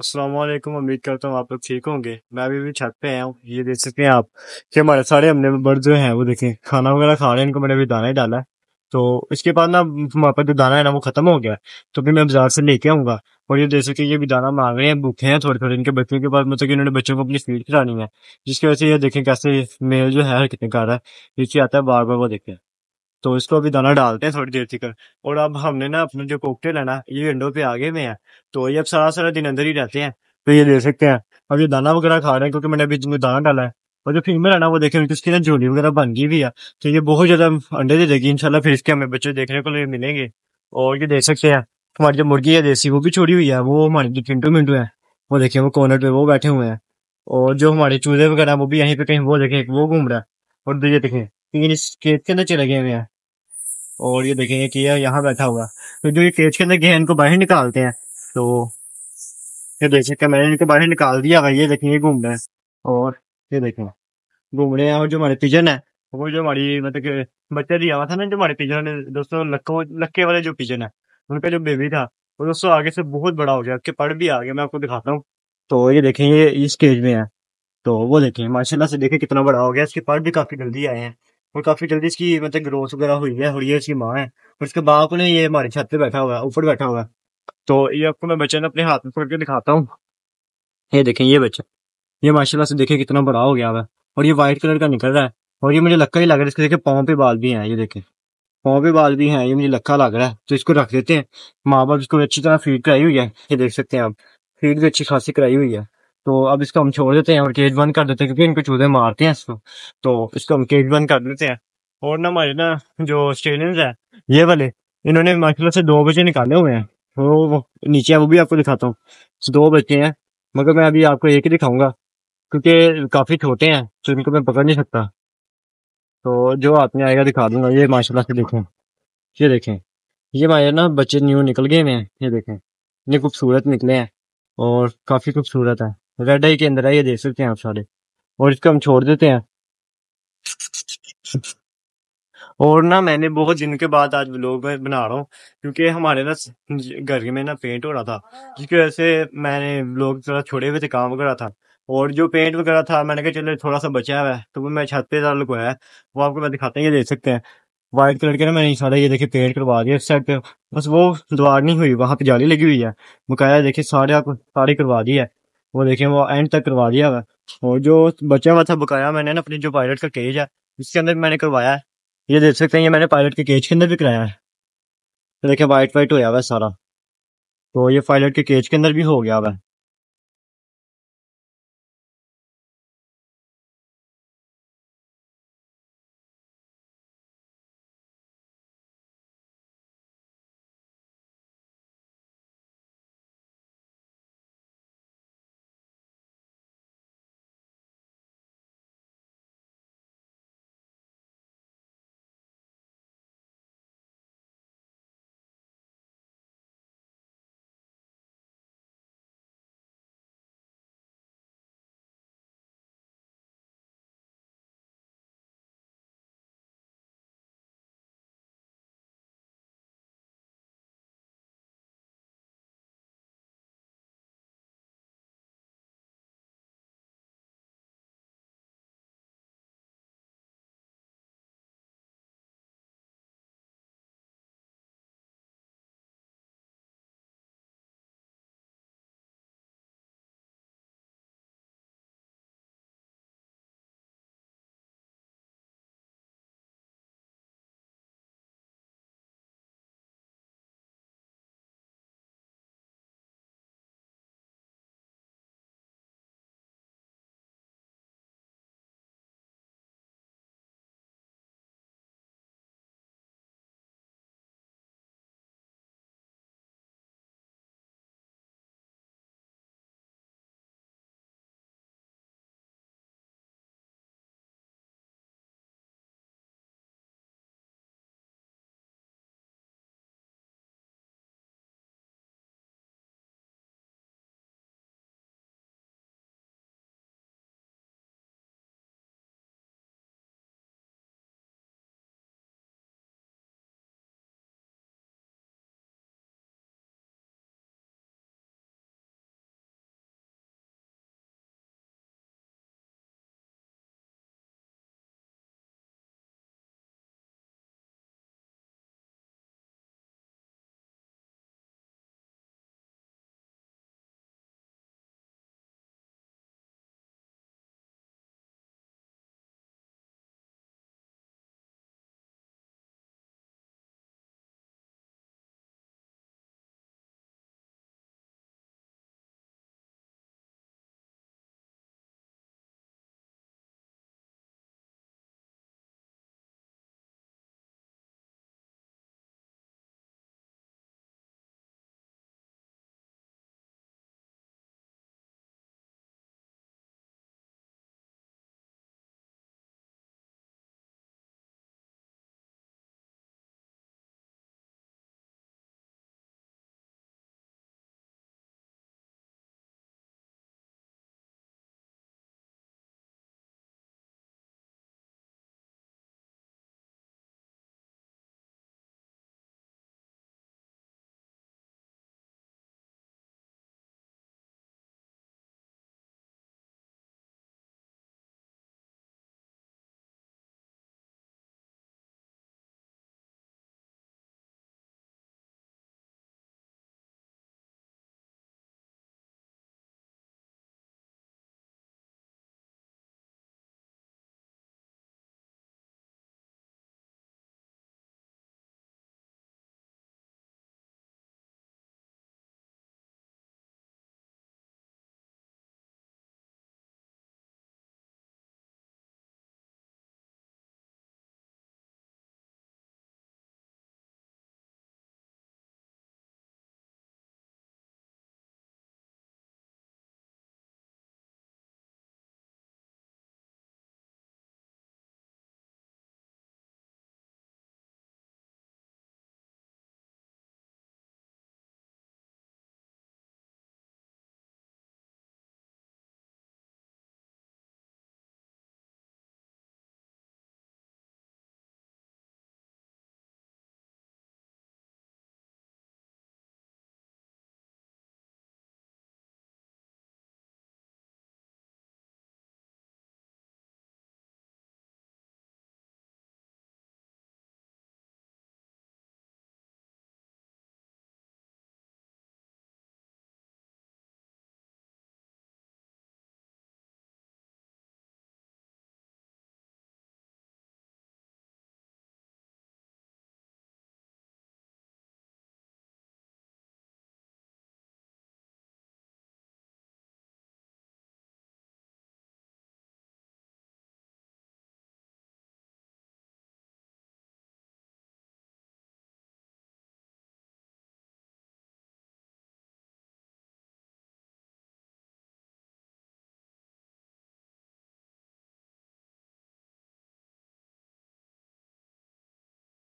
असलम उम्मीद करता हूँ आप लोग ठीक होंगे मैं अभी भी छत पे आया हूँ ये देख सकते हैं आप कि हमारे सारे हमने बर्ड जो हैं वो देखें खाना वगैरह खा रहे हैं इनको मैंने अभी दाना ही डाला है तो इसके बाद ना हमारे पास जो दाना है ना वो खत्म हो गया तो फिर मैं बाजार से लेके आऊंगा और ये देख सकते हैं ये भी दाना मांग रहे हैं भूखे हैं थोड़े थोड़े इनके बच्चों के पास मतलब कि इन्होंने बच्चों को अपनी फीड करानी है जिसकी वजह से ये देखें कैसे मेल जो है कितने कर रहा है नीचे आता है बार बार वो देखें तो इसको अभी दाना डालते हैं थोड़ी देर तक और अब हमने ना अपना जो कोकटेल है ना ये विंडो पे आगे में है तो ये अब सारा सारा दिन अंदर ही रहते हैं तो ये ले सकते हैं अब ये दाना वगैरह खा रहे हैं क्योंकि मैंने अभी इनको दाना डाला है और जो फीमेल है ना वो देखें उनकी उसकी ना झोली वगैरह बन गई भी है तो ये बहुत ज्यादा अंडे दे देगी इनशाला फिर इसके हमें बच्चे देखने को मिलेंगे और ये देख सकते हैं हमारी जो मुर्गी है देसी वो भी छोड़ी हुई है वो हमारे जो टिंटू मिंटू है वो देखे वो कॉर्नर पे वो बैठे हुए हैं और जो हमारे चूजे वगैरह वो भी यहीं पे कहीं वो देखे वो घूम रहा है और ये देखे तीन इस खेत के अंदर चले गए हुए हैं और ये देखेंगे कि यह यहाँ बैठा हुआ तो जो ये केज के अंदर गया इनको बाहर निकालते हैं तो ये देख सकते हैं मैंने इनको बाहर निकाल दिया ये देखेंगे घूम रहे हैं और ये देखें घूम रहे हैं और जो हमारे पिजन है वो जो हमारी मतलब कि बच्चा दिया हुआ था ना जो हमारे पिजन ने दोस्तों लक्को लक्के वाले जो पिजन है उनका जो बेबी था वो दोस्तों आगे से बहुत बड़ा हो गया पढ़ भी आ गया मैं आपको दिखाता हूँ तो ये देखें ये इस केज में है तो वो देखें माशाल्लाह से देखें कितना बड़ा हो गया इसके पढ़ भी काफी जल्दी आए हैं और काफी जल्दी इसकी मतलब ग्रोथ वगैरह हुई है हुई है इसकी माँ है और इसके बाप ने ये हमारे छत पे बैठा हुआ है ऊपर बैठा हुआ है तो ये आपको मैं बच्चे ने अपने हाथ में पकड़ के दिखाता हूँ ये देखें ये बच्चा ये माशाल्लाह से देखे कितना बड़ा हो गया है और ये वाइट कलर का निकल रहा है और ये मुझे लक्का ही लग रहा है इसके देखे पाँव पे बाल भी हैं ये देखें पाँव पे बाल भी हैं ये मुझे लक्का लग रहा है तो इसको रख देते हैं माँ बाप इसको अच्छी तरह फीड कराई हुई है ये देख सकते हैं आप फीड भी अच्छी खासी कराई हुई है तो अब इसको हम छोड़ देते हैं और केज बंद कर देते हैं क्योंकि इनको चूहे मारते हैं इसको तो इसको हम केज बंद कर देते हैं और ना हमारे ना जो ऑस्ट्रेलियंस है ये वाले इन्होंने माशाला से दो बच्चे निकाले हुए हैं वो, नीचे है वो भी आपको दिखाता हूँ दो बच्चे हैं मगर मैं अभी आपको एक ही दिखाऊंगा क्योंकि काफ़ी छोटे हैं तो इनको मैं पकड़ नहीं सकता तो जो आपने आएगा दिखा दूंगा ये माशाल्लाह से देखें ये देखें ये हमारे ना बच्चे न्यू निकल गए हुए हैं ये देखें इतने खूबसूरत निकले हैं और काफ़ी खूबसूरत है रेड आई के अंदर है ये देख सकते हैं आप सारे और इसको हम छोड़ देते हैं और ना मैंने बहुत दिन के बाद आज व्लॉग में बना रहा हूँ क्योंकि हमारे ना घर में ना पेंट हो रहा था जिसकी वजह से मैंने व्लॉग थोड़ा छोड़े हुए थे काम वगैरह था और जो पेंट वगैरह था मैंने कहा चलो थोड़ा सा बचा हुआ है तो वो मैं छत पे ज़्यादा लगवाया है वो आपको मैं दिखाते हैं ये देख सकते हैं व्हाइट कलर के ना मैंने सारा ये देखे पेंट करवा दिया इस साइड पे बस वो दीवार नहीं हुई वहाँ पे जाली लगी हुई है बकाया देखिए सारे आपको सारी करवा दी है वो देखें वो एंड तक करवा दिया हुआ और जो बचा हुआ था बकाया मैंने ना अपनी जो पायलट का केज है इसके अंदर मैंने करवाया है ये देख सकते हैं ये मैंने पायलट के केज के अंदर भी कराया है तो देखें वाइट वाइट होया हुआ सारा तो ये पायलट के केज के अंदर भी हो गया हुआ है